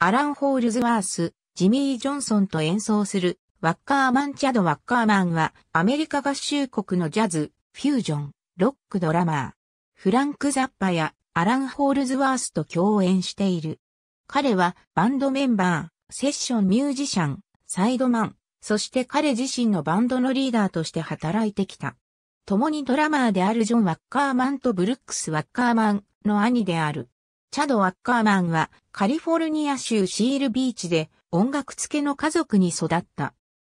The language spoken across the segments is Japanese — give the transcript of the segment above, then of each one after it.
アラン・ホールズワース、ジミー・ジョンソンと演奏する、ワッカーマン・チャド・ワッカーマンは、アメリカ合衆国のジャズ、フュージョン、ロックドラマー、フランク・ザッパやアラン・ホールズワースと共演している。彼はバンドメンバー、セッションミュージシャン、サイドマン、そして彼自身のバンドのリーダーとして働いてきた。共にドラマーであるジョン・ワッカーマンとブルックス・ワッカーマンの兄である。チャド・ワッカーマンはカリフォルニア州シールビーチで音楽付けの家族に育った。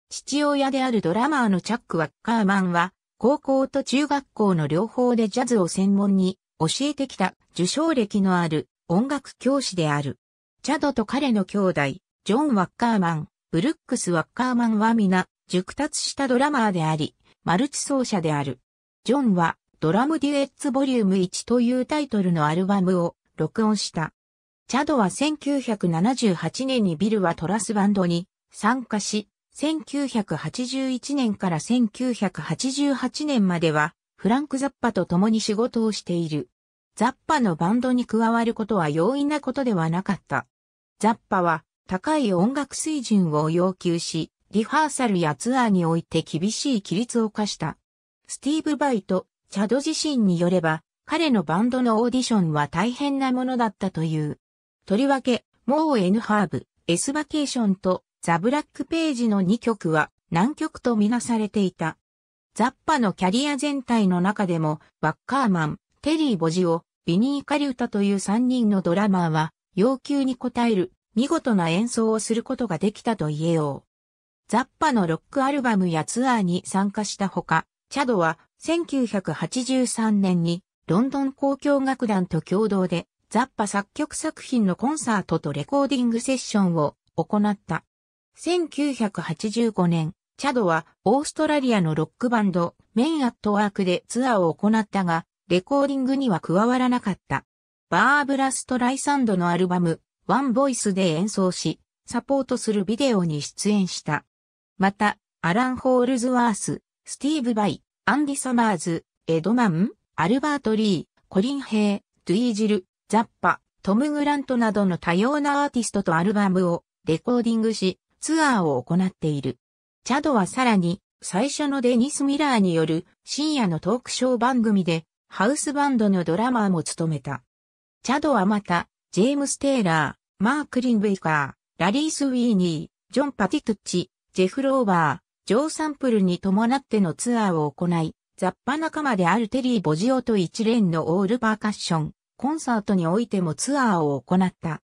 父親であるドラマーのチャック・ワッカーマンは高校と中学校の両方でジャズを専門に教えてきた受賞歴のある音楽教師である。チャドと彼の兄弟、ジョン・ワッカーマン、ブルックス・ワッカーマンは皆、熟達したドラマーであり、マルチ奏者である。ジョンは、ドラムデュエッツボリューム1というタイトルのアルバムを録音した。チャドは1978年にビルはトラスバンドに参加し、1981年から1988年まではフランク・ザッパと共に仕事をしている。ザッパのバンドに加わることは容易なことではなかった。ザッパは高い音楽水準を要求し、リハーサルやツアーにおいて厳しい規律を課した。スティーブ・バイト、チャド自身によれば、彼のバンドのオーディションは大変なものだったという。とりわけ、モーエヌハーブ、エスバケーションとザ・ブラックページの2曲は難曲とみなされていた。ザッパのキャリア全体の中でも、バッカーマン、テリー・ボジオ、ビニー・カリュタという3人のドラマーは、要求に応える、見事な演奏をすることができたと言えよう。ザッパのロックアルバムやツアーに参加したほか、チャドは1983年にロンドン交響楽団と共同で、ザッパ作曲作品のコンサートとレコーディングセッションを行った。1985年、チャドはオーストラリアのロックバンド、メインアットワークでツアーを行ったが、レコーディングには加わらなかった。バーブラ・ストライサンドのアルバム、ワンボイスで演奏し、サポートするビデオに出演した。また、アラン・ホールズワース、スティーブ・バイ、アンディ・サマーズ、エドマンアルバート・リー、コリン・ヘイ、トゥイージル、ザッパ、トム・グラントなどの多様なアーティストとアルバムをレコーディングし、ツアーを行っている。チャドはさらに、最初のデニス・ミラーによる深夜のトークショー番組で、ハウスバンドのドラマーも務めた。チャドはまた、ジェームス・テイラー、マーク・リン・ウェイカー、ラリー・スウィーニー、ジョン・パティトッチ、ジェフ・ローバー、ジョー・サンプルに伴ってのツアーを行い、雑把仲間であるテリー・ボジオと一連のオールパーカッション、コンサートにおいてもツアーを行った。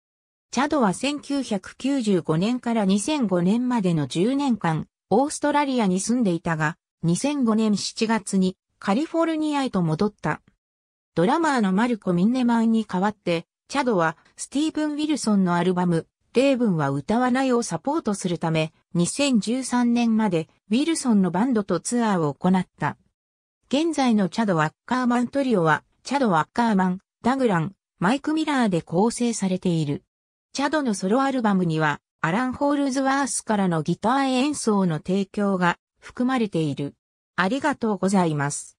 チャドは1995年から2005年までの10年間、オーストラリアに住んでいたが、2005年7月にカリフォルニアへと戻った。ドラマーのマルコ・ミンネマンに代わって、チャドはスティーブン・ウィルソンのアルバム、レイブンは歌わないをサポートするため、2013年までウィルソンのバンドとツアーを行った。現在のチャド・ワッカーマントリオは、チャド・ワッカーマン、ダグラン、マイク・ミラーで構成されている。チャドのソロアルバムには、アラン・ホールズワースからのギター演奏の提供が含まれている。ありがとうございます。